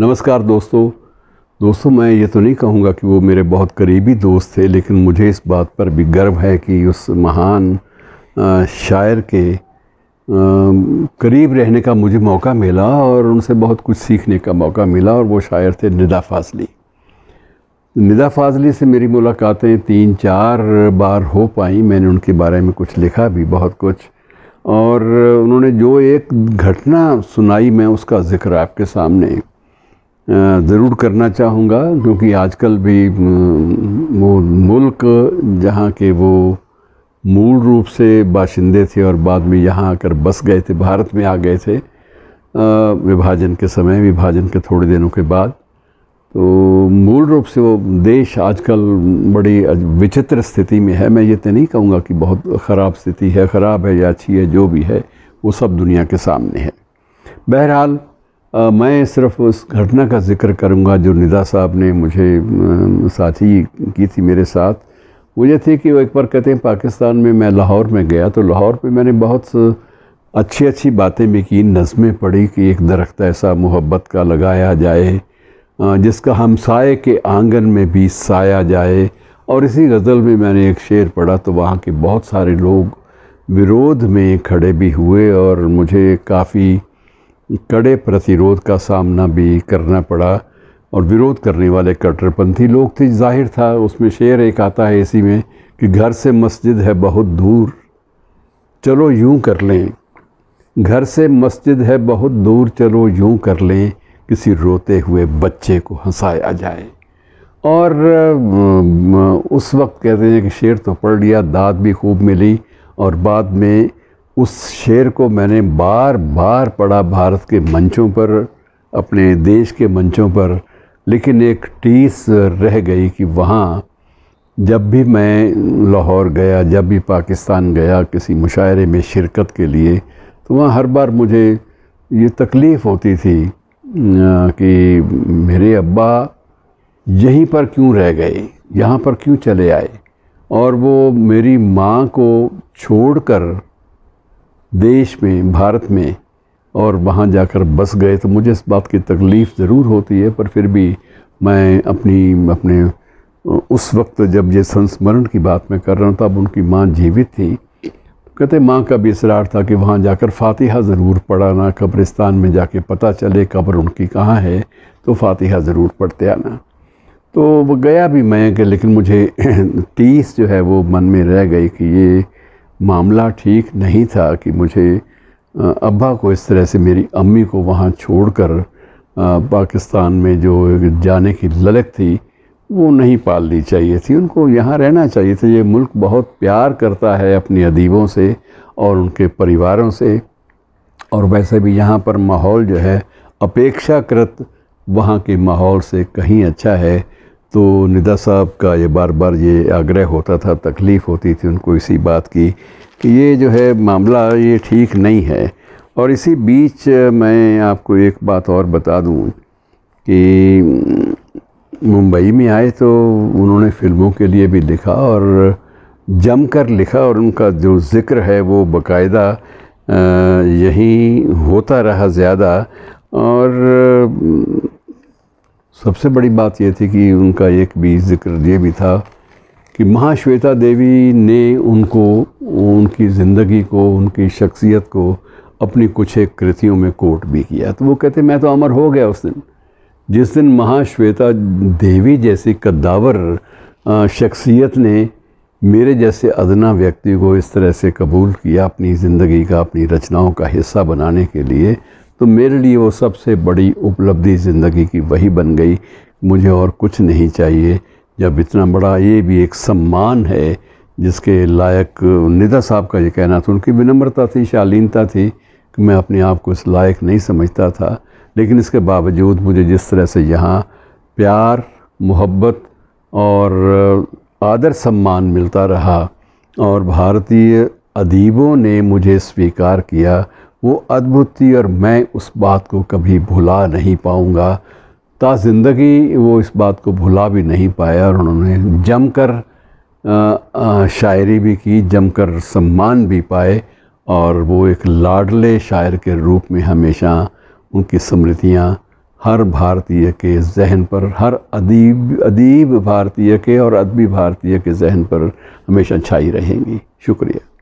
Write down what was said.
नमस्कार दोस्तों दोस्तों मैं ये तो नहीं कहूँगा कि वो मेरे बहुत करीबी दोस्त थे लेकिन मुझे इस बात पर भी गर्व है कि उस महान शायर के करीब रहने का मुझे मौका मिला और उनसे बहुत कुछ सीखने का मौका मिला और वो शायर थे निदा फाजली निदा फाजली से मेरी मुलाकातें तीन चार बार हो पाई मैंने उनके बारे में कुछ लिखा भी बहुत कुछ और उन्होंने जो एक घटना सुनाई मैं उसका ज़िक्र आपके सामने ज़रूर करना चाहूँगा क्योंकि आजकल भी वो मुल्क जहाँ के वो मूल रूप से बाशिंदे थे और बाद में यहाँ आकर बस गए थे भारत में आ गए थे विभाजन के समय विभाजन के थोड़े दिनों के बाद तो मूल रूप से वो देश आजकल बड़ी विचित्र स्थिति में है मैं ये तो नहीं कहूँगा कि बहुत ख़राब स्थिति है ख़राब है या अच्छी है जो भी है वो सब दुनिया के सामने है बहरहाल आ, मैं सिर्फ उस घटना का जिक्र करूंगा जो निदा साहब ने मुझे साथी की थी मेरे साथ वो ये थी कि वो एक बार कहते हैं पाकिस्तान में मैं लाहौर में गया तो लाहौर पे मैंने बहुत अच्छी अच्छी बातें भी की नज़में पढ़ी कि एक दरख्त ऐसा मोहब्बत का लगाया जाए जिसका हमसाए के आंगन में भी साया जाए और इसी गज़ल में मैंने एक शेर पढ़ा तो वहाँ के बहुत सारे लोग विरोध में खड़े भी हुए और मुझे काफ़ी कड़े प्रतिरोध का सामना भी करना पड़ा और विरोध करने वाले कट्टरपंथी लोग थे जाहिर था उसमें शेर एक आता है इसी में कि घर से मस्जिद है बहुत दूर चलो यूं कर लें घर से मस्जिद है बहुत दूर चलो यूं कर लें किसी रोते हुए बच्चे को हंसाया जाए और उस वक्त कहते हैं कि शेर तो पढ़ लिया दाद भी खूब मिली और बाद में उस शेर को मैंने बार बार पढ़ा भारत के मंचों पर अपने देश के मंचों पर लेकिन एक टीस रह गई कि वहाँ जब भी मैं लाहौर गया जब भी पाकिस्तान गया किसी मुशायरे में शिरकत के लिए तो वहाँ हर बार मुझे ये तकलीफ़ होती थी कि मेरे अब्बा यहीं पर क्यों रह गए यहाँ पर क्यों चले आए और वो मेरी माँ को छोड़कर देश में भारत में और वहाँ जाकर बस गए तो मुझे इस बात की तकलीफ़ ज़रूर होती है पर फिर भी मैं अपनी अपने उस वक्त जब ये संस्मरण की बात मैं कर रहा हूँ तब उनकी माँ जीवित थी कहते माँ का भी इसरार था कि वहाँ जाकर फातिहा ज़रूर पढ़ाना कब्रिस्तान में जाके पता चले कब्र उनकी कहाँ है तो फातिहा ज़रूर पढ़ते आना तो वो गया भी मैं कि लेकिन मुझे तीस जो है वो मन में रह गई कि ये मामला ठीक नहीं था कि मुझे अब्बा को इस तरह से मेरी अम्मी को वहाँ छोड़कर पाकिस्तान में जो जाने की ललक थी वो नहीं पालनी चाहिए थी उनको यहाँ रहना चाहिए था ये मुल्क बहुत प्यार करता है अपने अदीबों से और उनके परिवारों से और वैसे भी यहाँ पर माहौल जो है अपेक्षाकृत वहाँ के माहौल से कहीं अच्छा है तो निदा साहब का ये बार बार ये आग्रह होता था तकलीफ़ होती थी उनको इसी बात की कि ये जो है मामला ये ठीक नहीं है और इसी बीच मैं आपको एक बात और बता दूँ कि मुंबई में आए तो उन्होंने फ़िल्मों के लिए भी लिखा और जम कर लिखा और उनका जो ज़िक्र है वो बकायदा यहीं होता रहा ज़्यादा और सबसे बड़ी बात यह थी कि उनका एक भी जिक्र ये भी था कि महाश्वेता देवी ने उनको उनकी ज़िंदगी को उनकी शख्सियत को अपनी कुछ एक कृतियों में कोट भी किया तो वो कहते मैं तो अमर हो गया उस दिन जिस दिन महाश्वेता देवी जैसी कद्दावर शख्सियत ने मेरे जैसे अदना व्यक्ति को इस तरह से कबूल किया अपनी ज़िंदगी का अपनी रचनाओं का हिस्सा बनाने के लिए तो मेरे लिए वो सबसे बड़ी उपलब्धि ज़िंदगी की वही बन गई मुझे और कुछ नहीं चाहिए जब इतना बड़ा ये भी एक सम्मान है जिसके लायक निदा साहब का ये कहना था उनकी विनम्रता थी शालीनता थी कि मैं अपने आप को इस लायक नहीं समझता था लेकिन इसके बावजूद मुझे जिस तरह से यहाँ प्यार मोहब्बत और आदर सम्मान मिलता रहा और भारतीय अदीबों ने मुझे स्वीकार किया वो अद्भुत थी और मैं उस बात को कभी भुला नहीं पाऊँगा ता ज़िंदगी वो इस बात को भुला भी नहीं पाया और उन्होंने जमकर शायरी भी की जमकर सम्मान भी पाए और वो एक लाडले शायर के रूप में हमेशा उनकी स्मृतियाँ हर भारतीय के जहन पर हर अदीब अदीब भारतीय के और अदबी भारतीय के जहन पर हमेशा छाई रहेंगी शुक्रिया